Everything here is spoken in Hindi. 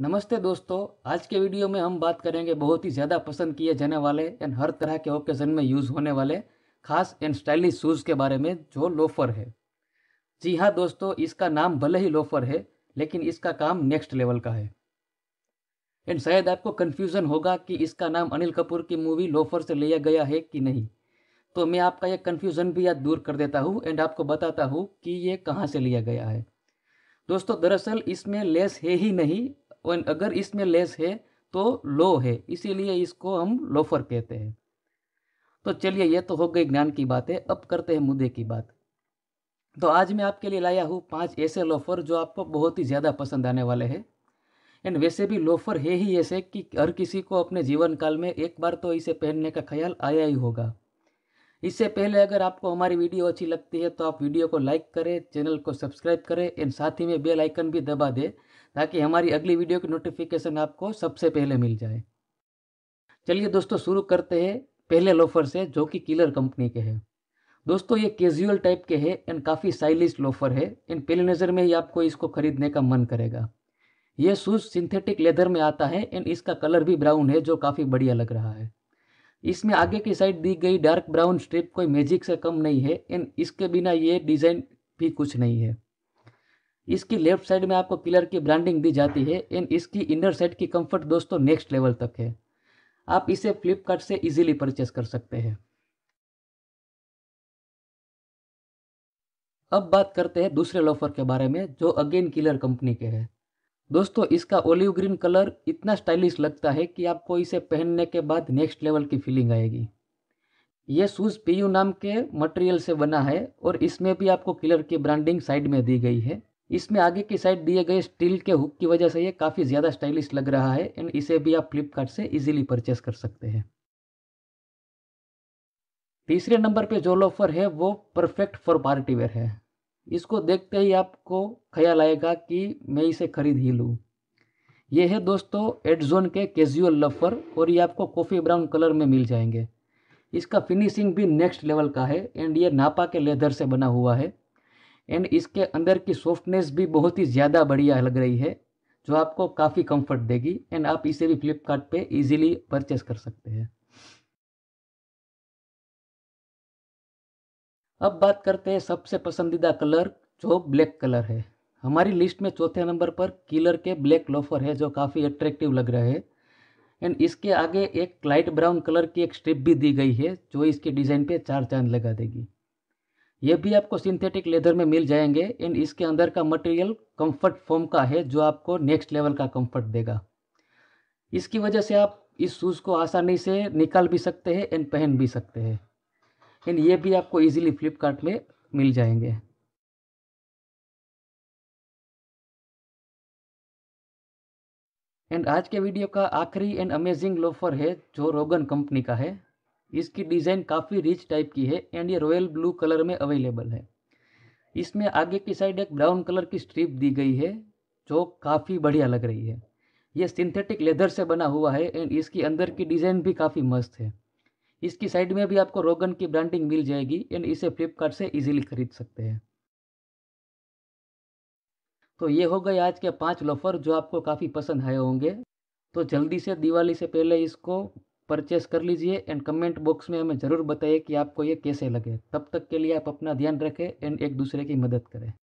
नमस्ते दोस्तों आज के वीडियो में हम बात करेंगे बहुत ही ज़्यादा पसंद किए जाने वाले एंड हर तरह के ओकेज़न में यूज़ होने वाले खास एंड स्टाइलिश शूज़ के बारे में जो लोफर है जी हाँ दोस्तों इसका नाम भले ही लोफर है लेकिन इसका काम नेक्स्ट लेवल का है एंड शायद आपको कन्फ्यूज़न होगा कि इसका नाम अनिल कपूर की मूवी लोफर से लिया गया है कि नहीं तो मैं आपका यह कन्फ्यूज़न भी याद दूर कर देता हूँ एंड आपको बताता हूँ कि ये कहाँ से लिया गया है दोस्तों दरअसल इसमें लेस है ही नहीं और अगर इसमें लेस है तो लो है इसीलिए इसको हम लोफर कहते हैं तो चलिए ये तो हो गई ज्ञान की बात है अब करते हैं मुद्दे की बात तो आज मैं आपके लिए लाया हूँ पांच ऐसे लोफर जो आपको बहुत ही ज़्यादा पसंद आने वाले हैं एंड वैसे भी लोफर है ही ऐसे कि हर किसी को अपने जीवन काल में एक बार तो इसे पहनने का ख्याल आया ही होगा इससे पहले अगर आपको हमारी वीडियो अच्छी लगती है तो आप वीडियो को लाइक करें चैनल को सब्सक्राइब करें एंड साथ ही में बेल आइकन भी दबा दें ताकि हमारी अगली वीडियो की नोटिफिकेशन आपको सबसे पहले मिल जाए चलिए दोस्तों शुरू करते हैं पहले लोफर से जो कि किलर कंपनी के हैं दोस्तों ये कैजुअल टाइप के हैं एंड काफ़ी स्टाइलिश लोफर है एंड पहली नज़र में ही आपको इसको खरीदने का मन करेगा ये शूज़ सिंथेटिक लेदर में आता है एंड इसका कलर भी ब्राउन है जो काफ़ी बढ़िया लग रहा है इसमें आगे की साइड दी गई डार्क ब्राउन स्ट्रिप कोई मैजिक से कम नहीं है एंड इसके बिना ये डिज़ाइन भी कुछ नहीं है इसकी लेफ्ट साइड में आपको पिलर की ब्रांडिंग दी जाती है एंड इसकी इनर साइड की कंफर्ट दोस्तों नेक्स्ट लेवल तक है आप इसे फ्लिपकार्ट से इजीली परचेस कर सकते हैं अब बात करते हैं दूसरे लोफर के बारे में जो अगेन किलर कंपनी के हैं दोस्तों इसका ओलिव ग्रीन कलर इतना स्टाइलिश लगता है कि आपको इसे पहनने के बाद नेक्स्ट लेवल की फीलिंग आएगी ये शूज़ पीयू नाम के मटेरियल से बना है और इसमें भी आपको किलर की ब्रांडिंग साइड में दी गई है इसमें आगे की साइड दिए गए स्टील के हुक की वजह से ये काफ़ी ज़्यादा स्टाइलिश लग रहा है एंड इसे भी आप फ्लिपकार्ट से इजीली परचेस कर सकते हैं तीसरे नंबर पे जो लोफर है वो परफेक्ट फॉर पार्टी वेयर है इसको देखते ही आपको ख्याल आएगा कि मैं इसे खरीद ही लूँ ये है दोस्तों एडजोन के कैजुअल लफर और ये आपको कॉफ़ी ब्राउन कलर में मिल जाएंगे इसका फिनिशिंग भी नेक्स्ट लेवल का है एंड ये नापा के लेदर से बना हुआ है एंड इसके अंदर की सॉफ्टनेस भी बहुत ही ज़्यादा बढ़िया लग रही है जो आपको काफ़ी कंफर्ट देगी एंड आप इसे भी फ्लिपकार्ट पे इजीली परचेस कर सकते हैं अब बात करते हैं सबसे पसंदीदा कलर जो ब्लैक कलर है हमारी लिस्ट में चौथे नंबर पर किलर के ब्लैक लोफर है जो काफ़ी अट्रैक्टिव लग रहा है एंड इसके आगे एक लाइट ब्राउन कलर की एक स्ट्रिप भी दी गई है जो इसके डिज़ाइन पे चार चांद लगा देगी ये भी आपको सिंथेटिक लेदर में मिल जाएंगे एंड इसके अंदर का मटेरियल कंफर्ट फॉर्म का है जो आपको नेक्स्ट लेवल का कंफर्ट देगा इसकी वजह से आप इस शूज़ को आसानी से निकाल भी सकते हैं एंड पहन भी सकते हैं एंड ये भी आपको इजीली फ्लिपकार्ट में मिल जाएंगे एंड आज के वीडियो का आखिरी एंड अमेजिंग लोफर है जो रोगन कंपनी का है इसकी डिज़ाइन काफ़ी रिच टाइप की है एंड ये रॉयल ब्लू कलर में अवेलेबल है इसमें आगे की साइड एक ब्राउन कलर की स्ट्रिप दी गई है जो काफ़ी बढ़िया लग रही है ये सिंथेटिक लेदर से बना हुआ है एंड इसकी अंदर की डिज़ाइन भी काफ़ी मस्त है इसकी साइड में भी आपको रोगन की ब्रांडिंग मिल जाएगी एंड इसे फ्लिपकार्ट से इजीली खरीद सकते हैं तो ये हो गए आज के पांच लोफर जो आपको काफ़ी पसंद आए होंगे तो जल्दी से दिवाली से पहले इसको परचेस कर लीजिए एंड कमेंट बॉक्स में हमें ज़रूर बताइए कि आपको ये कैसे लगे तब तक के लिए आप अपना ध्यान रखें एंड एक दूसरे की मदद करें